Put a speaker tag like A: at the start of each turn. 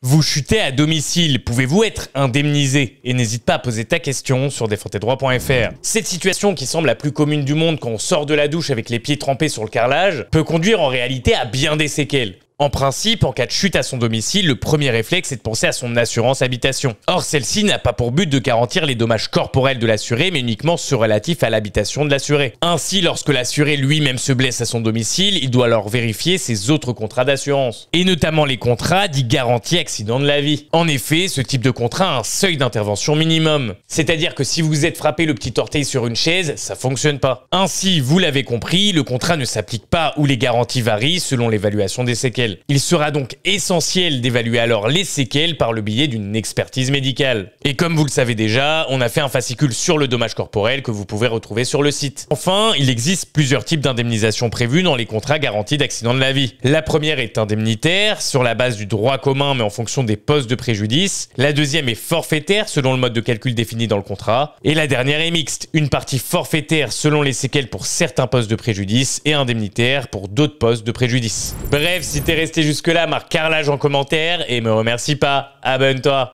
A: Vous chutez à domicile, pouvez-vous être indemnisé Et n'hésite pas à poser ta question sur défendez Cette situation qui semble la plus commune du monde quand on sort de la douche avec les pieds trempés sur le carrelage peut conduire en réalité à bien des séquelles. En principe, en cas de chute à son domicile, le premier réflexe est de penser à son assurance habitation. Or, celle-ci n'a pas pour but de garantir les dommages corporels de l'assuré, mais uniquement ceux relatifs à l'habitation de l'assuré. Ainsi, lorsque l'assuré lui-même se blesse à son domicile, il doit alors vérifier ses autres contrats d'assurance, et notamment les contrats dits garantie accident de la vie. En effet, ce type de contrat a un seuil d'intervention minimum. C'est-à-dire que si vous êtes frappé le petit orteil sur une chaise, ça fonctionne pas. Ainsi, vous l'avez compris, le contrat ne s'applique pas ou les garanties varient selon l'évaluation des séquelles. Il sera donc essentiel d'évaluer alors les séquelles par le biais d'une expertise médicale. Et comme vous le savez déjà, on a fait un fascicule sur le dommage corporel que vous pouvez retrouver sur le site. Enfin, il existe plusieurs types d'indemnisation prévues dans les contrats garantis d'accident de la vie. La première est indemnitaire, sur la base du droit commun mais en fonction des postes de préjudice. La deuxième est forfaitaire, selon le mode de calcul défini dans le contrat. Et la dernière est mixte, une partie forfaitaire selon les séquelles pour certains postes de préjudice et indemnitaire pour d'autres postes de préjudice. Bref, si Restez jusque-là, marque carrelage en commentaire et me remercie pas. Abonne-toi.